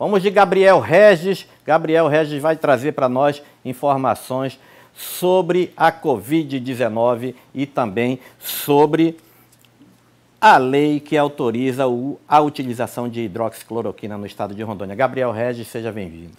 Vamos de Gabriel Regis. Gabriel Regis vai trazer para nós informações sobre a Covid-19 e também sobre a lei que autoriza a utilização de hidroxicloroquina no estado de Rondônia. Gabriel Regis, seja bem-vindo.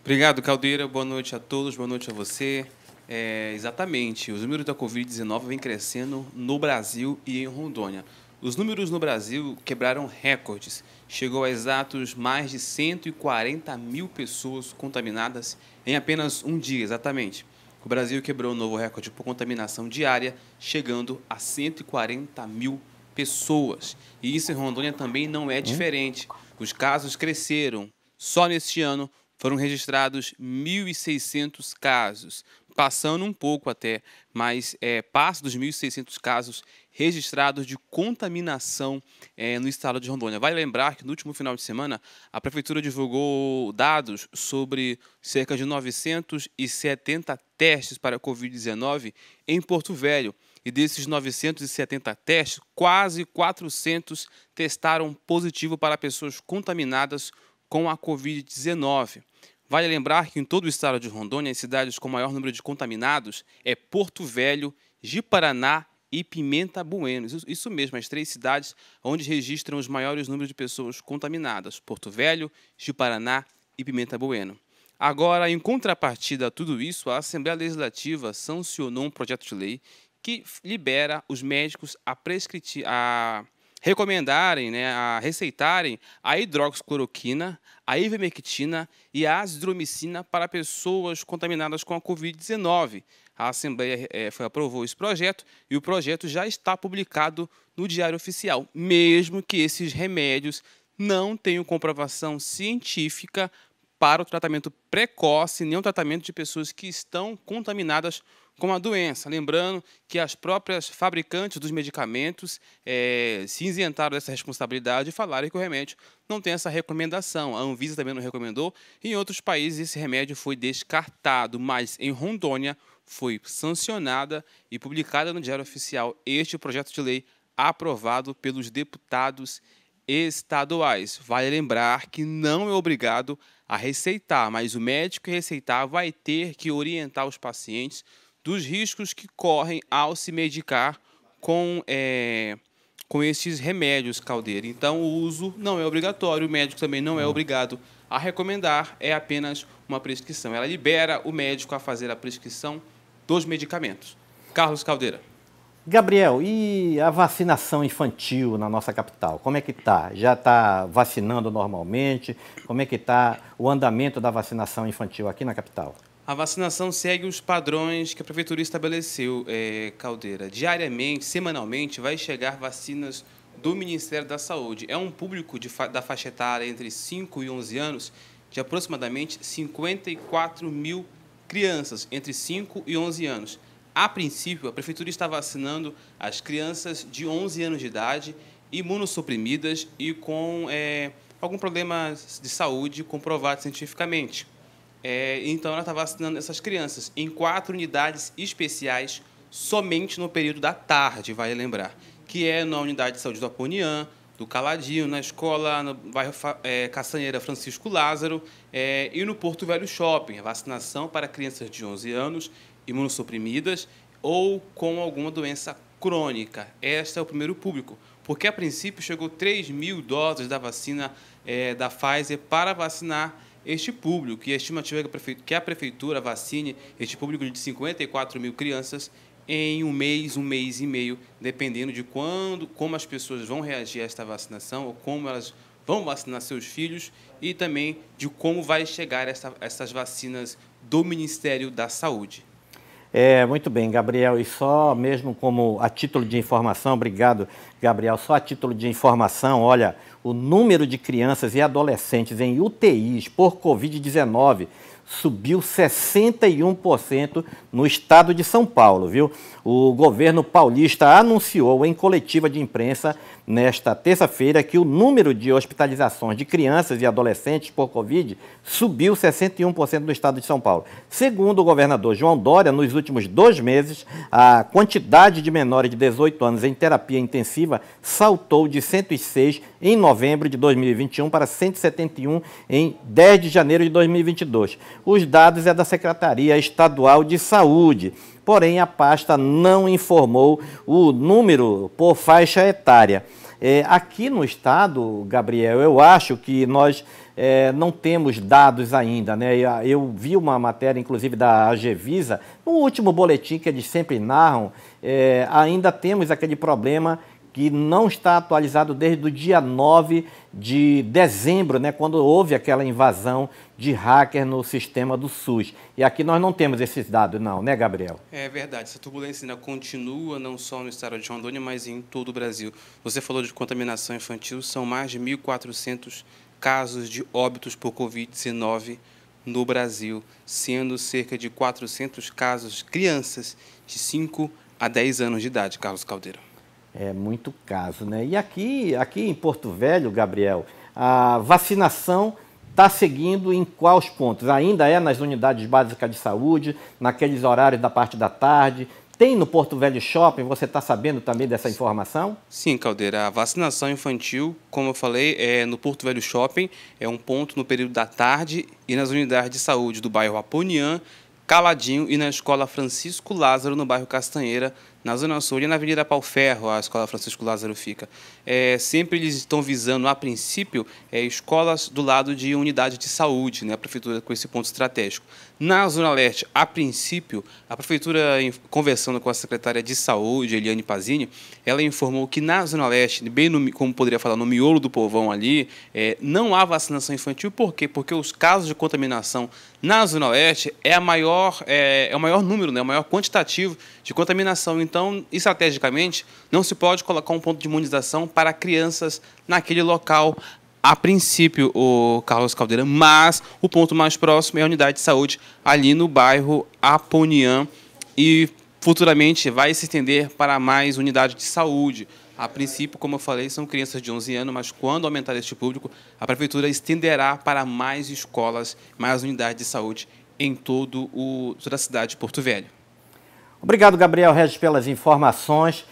Obrigado, Caldeira. Boa noite a todos, boa noite a você. É, exatamente, os números da Covid-19 vêm crescendo no Brasil e em Rondônia. Os números no Brasil quebraram recordes. Chegou a exatos mais de 140 mil pessoas contaminadas em apenas um dia, exatamente. O Brasil quebrou o um novo recorde por contaminação diária, chegando a 140 mil pessoas. E isso em Rondônia também não é diferente. Os casos cresceram. Só neste ano foram registrados 1.600 casos passando um pouco até, mas é, passa dos 1.600 casos registrados de contaminação é, no estado de Rondônia. Vai lembrar que no último final de semana a prefeitura divulgou dados sobre cerca de 970 testes para Covid-19 em Porto Velho. E desses 970 testes, quase 400 testaram positivo para pessoas contaminadas com a Covid-19. Vale lembrar que em todo o estado de Rondônia, as cidades com maior número de contaminados é Porto Velho, Jiparaná e Pimenta Bueno. Isso mesmo, as três cidades onde registram os maiores números de pessoas contaminadas: Porto Velho, Jiparaná e Pimenta Bueno. Agora, em contrapartida a tudo isso, a Assembleia Legislativa sancionou um projeto de lei que libera os médicos a prescritir. A recomendarem, né, a receitarem a hidroxicloroquina, a ivermectina e a azidromicina para pessoas contaminadas com a Covid-19. A Assembleia é, foi, aprovou esse projeto e o projeto já está publicado no Diário Oficial, mesmo que esses remédios não tenham comprovação científica para o tratamento precoce, nem o tratamento de pessoas que estão contaminadas com a doença. Lembrando que as próprias fabricantes dos medicamentos é, se isentaram dessa responsabilidade e falaram que o remédio não tem essa recomendação. A Anvisa também não recomendou. Em outros países, esse remédio foi descartado, mas em Rondônia foi sancionada e publicada no Diário Oficial este projeto de lei aprovado pelos deputados e estaduais. Vale lembrar que não é obrigado a receitar, mas o médico que receitar vai ter que orientar os pacientes dos riscos que correm ao se medicar com, é, com esses remédios, caldeira. Então, o uso não é obrigatório, o médico também não é obrigado a recomendar, é apenas uma prescrição. Ela libera o médico a fazer a prescrição dos medicamentos. Carlos Caldeira. Gabriel, e a vacinação infantil na nossa capital? Como é que está? Já está vacinando normalmente? Como é que está o andamento da vacinação infantil aqui na capital? A vacinação segue os padrões que a prefeitura estabeleceu, é, Caldeira. Diariamente, semanalmente, vai chegar vacinas do Ministério da Saúde. É um público fa da faixa etária entre 5 e 11 anos de aproximadamente 54 mil crianças entre 5 e 11 anos. A princípio, a prefeitura está vacinando as crianças de 11 anos de idade, imunossuprimidas e com é, algum problema de saúde comprovado cientificamente. É, então, ela está vacinando essas crianças em quatro unidades especiais somente no período da tarde, vai lembrar, que é na unidade de saúde do Aponian, do Caladinho, na escola no bairro é, Francisco Lázaro é, e no Porto Velho Shopping. A vacinação para crianças de 11 anos imunossuprimidas ou com alguma doença crônica. Este é o primeiro público, porque a princípio chegou 3 mil doses da vacina é, da Pfizer para vacinar este público. E a estimativa é que a prefeitura vacine este público de 54 mil crianças em um mês, um mês e meio, dependendo de quando, como as pessoas vão reagir a esta vacinação ou como elas vão vacinar seus filhos e também de como vai chegar essa, essas vacinas do Ministério da Saúde. É, muito bem, Gabriel, e só mesmo como a título de informação, obrigado, Gabriel, só a título de informação, olha, o número de crianças e adolescentes em UTIs por Covid-19 subiu 61% no estado de São Paulo, viu? O governo paulista anunciou em coletiva de imprensa nesta terça-feira que o número de hospitalizações de crianças e adolescentes por Covid subiu 61% no estado de São Paulo. Segundo o governador João Dória, nos últimos dois meses, a quantidade de menores de 18 anos em terapia intensiva saltou de 106 em novembro de 2021 para 171 em 10 de janeiro de 2022. Os dados é da Secretaria Estadual de Saúde, porém a pasta não informou o número por faixa etária. É, aqui no estado, Gabriel, eu acho que nós é, não temos dados ainda. Né? Ah, eu vi uma matéria, inclusive, da AGVISA, no último boletim que eles sempre narram, é, ainda temos aquele problema que não está atualizado desde o dia 9 de dezembro, né, quando houve aquela invasão de hacker no sistema do SUS. E aqui nós não temos esses dados, não, né, Gabriel? É verdade. Essa turbulência ainda continua, não só no estado de Rondônia, mas em todo o Brasil. Você falou de contaminação infantil, são mais de 1.400 casos de óbitos por Covid-19 no Brasil, sendo cerca de 400 casos de crianças de 5 a 10 anos de idade, Carlos Caldeira. É muito caso, né? E aqui, aqui em Porto Velho, Gabriel, a vacinação está seguindo em quais pontos? Ainda é nas unidades básicas de saúde, naqueles horários da parte da tarde, tem no Porto Velho Shopping? Você está sabendo também dessa informação? Sim, Caldeira. A vacinação infantil, como eu falei, é no Porto Velho Shopping, é um ponto no período da tarde e nas unidades de saúde do bairro Aponian, Caladinho e na Escola Francisco Lázaro, no bairro Castanheira, na Zona Sul, e na Avenida Ferro, a Escola Francisco Lázaro fica. É, sempre eles estão visando, a princípio, é, escolas do lado de unidade de saúde, né, a prefeitura com esse ponto estratégico. Na Zona Leste, a princípio, a prefeitura, conversando com a secretária de saúde, Eliane Pazini, ela informou que na Zona Leste, bem no, como poderia falar, no miolo do povão ali, é, não há vacinação infantil. Por quê? Porque os casos de contaminação na Zona leste é, a maior, é, é o maior número, né, o maior quantitativo de contaminação. Então, estrategicamente, não se pode colocar um ponto de imunização para crianças naquele local a princípio, o Carlos Caldeira, mas o ponto mais próximo é a unidade de saúde ali no bairro Aponian e futuramente vai se estender para mais unidades de saúde. A princípio, como eu falei, são crianças de 11 anos, mas quando aumentar este público, a prefeitura estenderá para mais escolas, mais unidades de saúde em todo o, toda a cidade de Porto Velho. Obrigado, Gabriel Regis, pelas informações.